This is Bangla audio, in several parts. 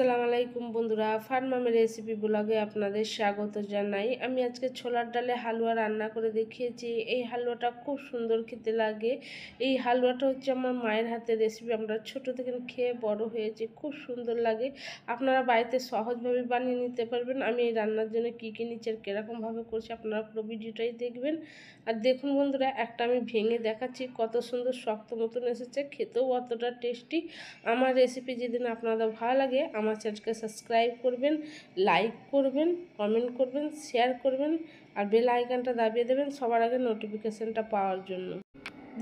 আসসালামু আলাইকুম বন্ধুরা ফার্মামের রেসিপি ব্লগে আপনাদের স্বাগত জানাই আমি আজকে ছোলার ডালে হালুয়া রান্না করে দেখিয়েছি এই হালুয়াটা খুব সুন্দর খেতে লাগে এই হালুয়াটা হচ্ছে আমার মায়ের হাতের রেসিপি আমরা ছোট থেকে খেয়ে বড় হয়েছি খুব সুন্দর লাগে আপনারা বাড়িতে সহজভাবে বানিয়ে নিতে পারবেন আমি এই রান্নার জন্য কী কী নিচের কীরকমভাবে করছি আপনারা পুরো ভিডিওটাই দেখবেন আর দেখুন বন্ধুরা একটা আমি ভেঙে দেখাচ্ছি কত সুন্দর শক্ত মতন এসেছে খেতেও অতটা টেস্টি আমার রেসিপি যেদিন আপনাদের ভালো লাগে আমার আমার চ্যানেলকে সাবস্ক্রাইব করবেন লাইক করবেন কমেন্ট করবেন শেয়ার করবেন আর বেল আইকনটা দাবিয়ে দেবেন সবার আগে নোটিফিকেশানটা পাওয়ার জন্য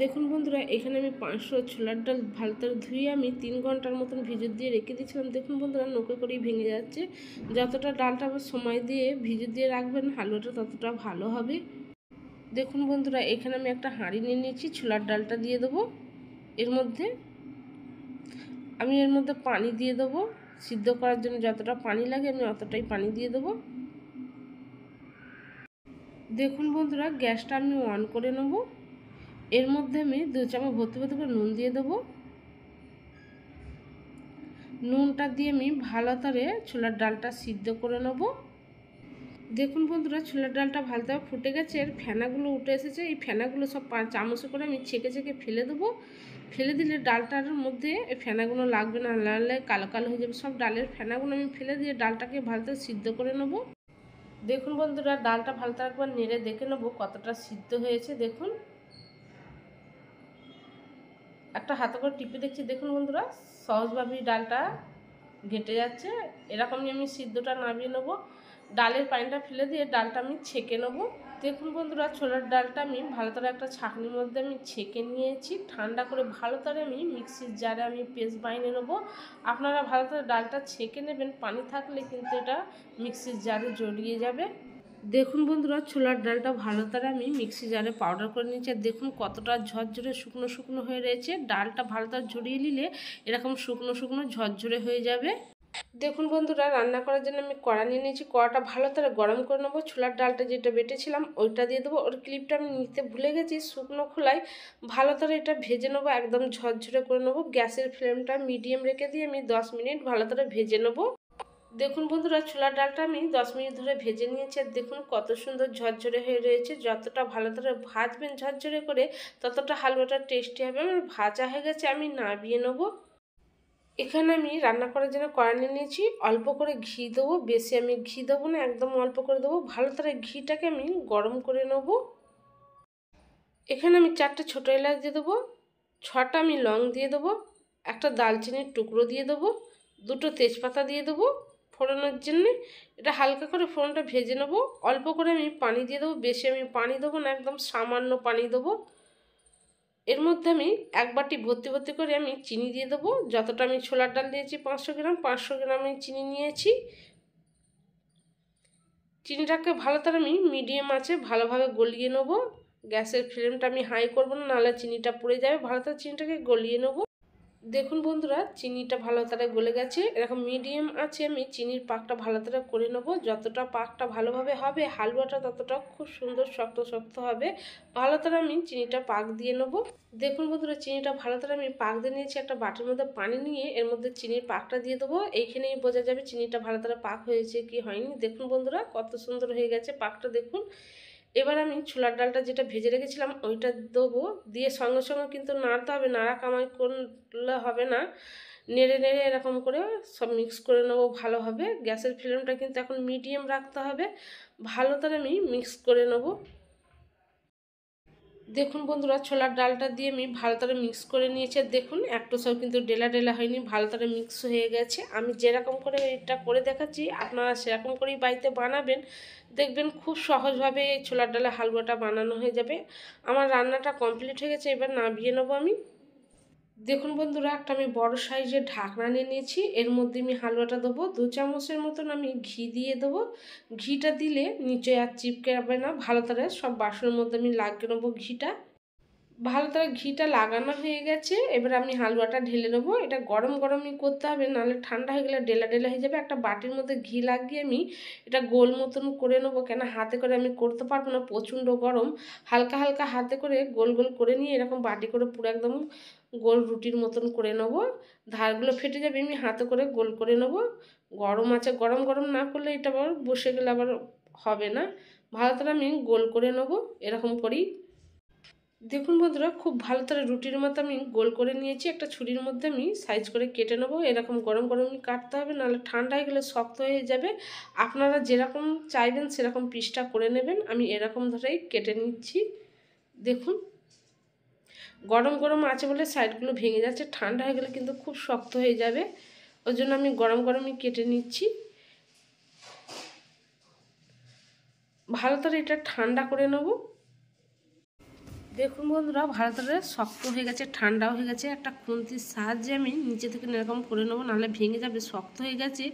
দেখুন বন্ধুরা এখানে আমি পাঁচশো ছোলার ডাল ভালতার ধুয়ে আমি তিন ঘন্টার মতন ভিজে দিয়ে রেখে দিয়েছিলাম দেখুন বন্ধুরা নৌকো করেই ভেঙে যাচ্ছে যতটা ডালটা আবার সময় দিয়ে ভিজে দিয়ে রাখবেন হালুয়াটা ততটা ভালো হবে দেখুন বন্ধুরা এখানে আমি একটা হাঁড়ি নিয়ে নিয়েছি ছোলার ডালটা দিয়ে দেবো এর মধ্যে আমি এর মধ্যে পানি দিয়ে দেবো সিদ্ধ করার জন্য যতটা পানি লাগে আমি অতটাই পানি দিয়ে দেবো দেখুন বন্ধুরা গ্যাসটা আমি অন করে নেব এর মধ্যে আমি দু চামচ ভর্তি ভর্তি করে নুন দিয়ে দেবো নুনটা দিয়ে আমি ভালো করে ছোলার ডালটা সিদ্ধ করে নেব দেখুন বন্ধুরা ছোলার ডালটা ভালোভাবে ফুটে গেছে এর ফেনাগুলো উঠে এসেছে এই ফেনাগুলো সব চামচ করে আমি ছেঁকে ছেঁকে ফেলে দেবো ফেলে দিলে ডালটার মধ্যে ফেনাগুলো লাগবে না লাগলে কালো কালো হয়ে যাবে সব ডালের ফেনাগুলো আমি ফেলে দিয়ে ডালটাকে ভালো সিদ্ধ করে নেব দেখুন বন্ধুরা ডালটা ভালো একবার নেড়ে দেখে নেব কতটা সিদ্ধ হয়েছে দেখুন একটা হাতে করে টিপে দেখছি দেখুন বন্ধুরা সহজভাবেই ডালটা ঘেটে যাচ্ছে এরকমই আমি সিদ্ধটা নামিয়ে নেবো ডালের পানিটা ফেলে দিয়ে ডালটা আমি ছেঁকে নেবো দেখুন বন্ধুরা ছোলার ডালটা আমি ভালো করে একটা ছাঁকনির মধ্যে আমি ছেঁকে নিয়েছি ঠান্ডা করে ভালো করে আমি মিক্সির জারে আমি পেস্ট বানিয়ে নেবো আপনারা ভালো করে ডালটা ছেঁকে নেবেন পানি থাকলে কিন্তু এটা মিক্সির জারে জড়িয়ে যাবে দেখুন বন্ধুরা ছোলার ডালটা ভালো করে আমি মিক্সি জারে পাউডার করে নিয়েছি দেখুন কতটা ঝরঝরে শুকনো শুকনো হয়ে রয়েছে ডালটা ভালো করে ঝরিয়ে নিলে এরকম শুকনো শুকনো ঝরঝরে হয়ে যাবে দেখুন বন্ধুরা রান্না করার জন্য আমি কড়া নিয়ে নিয়েছি কড়াটা ভালো করে গরম করে নেবো ছোলার ডালটা যেটা বেটেছিলাম ওইটা দিয়ে দেবো ওর ক্লিপটা আমি নিতে ভুলে গেছি শুকনো খোলায় ভালো তারা এটা ভেজে নেবো একদম ঝরঝরে করে নেবো গ্যাসের ফ্লেমটা মিডিয়াম রেখে দিয়ে আমি দশ মিনিট ভালো করে ভেজে নেবো দেখুন বন্ধুরা ছোলার ডালটা আমি দশ মিনিট ধরে ভেজে নিয়েছি আর দেখুন কত সুন্দর ঝরঝরে হয়ে রয়েছে যতটা ভালো করে ভাজবেন ঝরঝরে করে ততটা হালুয়াটা টেস্টি হবে আমার ভাজা হয়ে গেছে আমি নাবিয়ে নেবো এখানে আমি রান্না করার জন্য কড়ানি নিয়েছি অল্প করে ঘি দেবো বেশি আমি ঘি দেবো না একদম অল্প করে দেবো ভালো তার ঘিটাকে আমি গরম করে নেব এখানে আমি চারটে ছোটো এলাচ দিয়ে দেবো ছটা আমি লং দিয়ে দেবো একটা দালচিনির টুকরো দিয়ে দেবো দুটো তেজপাতা দিয়ে দেবো ফোড়ানোর জন্যে এটা হালকা করে ফোড়নটা ভেজে নেবো অল্প করে আমি পানি দিয়ে দেবো বেশি আমি পানি দেবো না একদম সামান্য পানি দেবো এর মধ্যে আমি এক বাটি ভর্তি ভর্তি করে আমি চিনি দিয়ে দেবো যতটা আমি ছোলার ডাল দিয়েছি পাঁচশো গ্রাম পাঁচশো গ্রাম আমি চিনি নিয়েছি চিনিটাকে ভালো তার আমি মিডিয়াম আছে ভালোভাবে গলিয়ে নেবো গ্যাসের ফ্লেমটা আমি হাই করবো না নাহলে চিনিটা পড়ে যাবে ভালো তার চিনিটাকে গলিয়ে নেবো দেখুন বন্ধুরা চিনিটা ভালো তারা গলে গেছে এরকম মিডিয়াম আছে আমি চিনির পাকটা ভালো তারা করে নেবো যতটা পাকটা ভালোভাবে হবে হালুয়াটা ততটা খুব সুন্দর শক্ত শক্ত হবে ভালো তারা আমি চিনিটা পাক দিয়ে নেব দেখুন বন্ধুরা চিনিটা ভালো তারা আমি পাক দিয়ে নিয়েছি একটা বাটির মধ্যে পানি নিয়ে এর মধ্যে চিনির পাকটা দিয়ে দেবো এইখানেই বোঝা যাবে চিনিটা ভালো তারা পাক হয়েছে কি হয়নি দেখুন বন্ধুরা কত সুন্দর হয়ে গেছে পাকটা দেখুন এবার আমি ছোলার ডালটা যেটা ভেজে রেখেছিলাম ওইটা দেবো দিয়ে সঙ্গে সঙ্গে কিন্তু নাড়তে হবে নাড়া কামাই করলে হবে না নেড়ে নেড়ে এরকম করে সব মিক্স করে নেবো ভালোভাবে গ্যাসের ফ্লেমটা কিন্তু এখন মিডিয়াম রাখতে হবে ভালো তার আমি মিক্স করে নেবো দেখুন বন্ধুরা ছোলার ডালটা দিয়ে আমি ভালো করে মিক্স করে নিয়েছি দেখুন একটু সব কিন্তু ডেলা ডেলা হয়নি ভালো করে মিক্স হয়ে গেছে আমি যেরকম করে এটা করে দেখাচ্ছি আপনারা সেরকম করেই বাড়িতে বানাবেন দেখবেন খুব সহজভাবে এই ছোলার ডালের হালুয়াটা বানানো হয়ে যাবে আমার রান্নাটা কমপ্লিট হয়ে গেছে এবার নামিয়ে নেবো আমি দেখুন বন্ধুরা একটা আমি বড় সাইজের ঢাকনা নিয়ে নিয়েছি এর মধ্যে আমি হালুয়াটা দেবো দু চামচের মতন আমি ঘি দিয়ে দেবো ঘিটা দিলে নিচে আর চিপকে যাবে না ভালো তারা সব বাসনের মধ্যে আমি লাগিয়ে নেবো ঘিটা ভালো তার ঘিটা লাগানো হয়ে গেছে এবার আমি হালুয়াটা ঢেলে নেবো এটা গরম গরমই করতে হবে নাহলে ঠান্ডা হয়ে গেলে ডেলা ডেলা হয়ে যাবে একটা বাটির মধ্যে ঘি লাগিয়ে আমি এটা গোল মতন করে নেবো কেন হাতে করে আমি করতে পারবো না প্রচণ্ড গরম হালকা হালকা হাতে করে গোল গোল করে নিয়ে এরকম বাটি করে পুরো একদম গোল রুটির মতন করে নেব ধারগুলো ফেটে যাবে আমি হাতে করে গোল করে নেব গরম আছে গরম গরম না করলে এটা আবার বসে গেলে আবার হবে না ভালো তার আমি গোল করে নেবো এরকম করেই দেখুন বন্ধুরা খুব ভালো তারা রুটির মতো আমি গোল করে নিয়েছি একটা ছুরির মধ্যে আমি সাইজ করে কেটে নেবো এরকম গরম গরম কাটতে হবে নাহলে ঠান্ডা হয়ে গেলে শক্ত হয়ে যাবে আপনারা যেরকম চাইবেন সেরকম পিসটা করে নেবেন আমি এরকম ধরেই কেটে নিচ্ছি দেখুন গরম গরম আছে বলে সাইডগুলো ভেঙে যাচ্ছে ঠান্ডা হয়ে গেলে কিন্তু খুব শক্ত হয়ে যাবে ওই জন্য আমি গরম গরমই কেটে নিচ্ছি ভালো তারা এটা ঠান্ডা করে নেবো দেখুন বন্ধুরা ভারতটা শক্ত হয়ে গেছে ঠান্ডাও হয়ে গেছে একটা খুন্তির সাহায্যে আমি নিচে থেকে এরকম করে নেবো নাহলে ভেঙে যাবে শক্ত হয়ে গেছে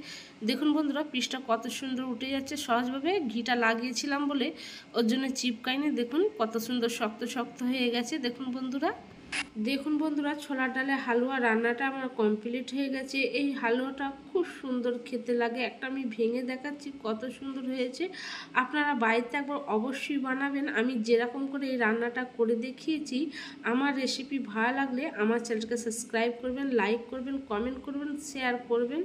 দেখুন বন্ধুরা পিসটা কত সুন্দর উঠে যাচ্ছে সহজভাবে ঘিটা লাগিয়েছিলাম বলে ওর জন্য চিপকাইনি দেখুন কত সুন্দর শক্ত শক্ত হয়ে গেছে দেখুন বন্ধুরা দেখুন বন্ধুরা ছোলা ডালে হালুয়া রান্নাটা আমার কমপ্লিট হয়ে গেছে এই হালুয়াটা খুব সুন্দর খেতে লাগে একটা আমি ভেঙে দেখাচ্ছি কত সুন্দর হয়েছে আপনারা বাড়িতে একবার অবশ্যই বানাবেন আমি যেরকম করে এই রান্নাটা করে দেখিয়েছি আমার রেসিপি ভালো লাগলে আমার চ্যানেলকে সাবস্ক্রাইব করবেন লাইক করবেন কমেন্ট করবেন শেয়ার করবেন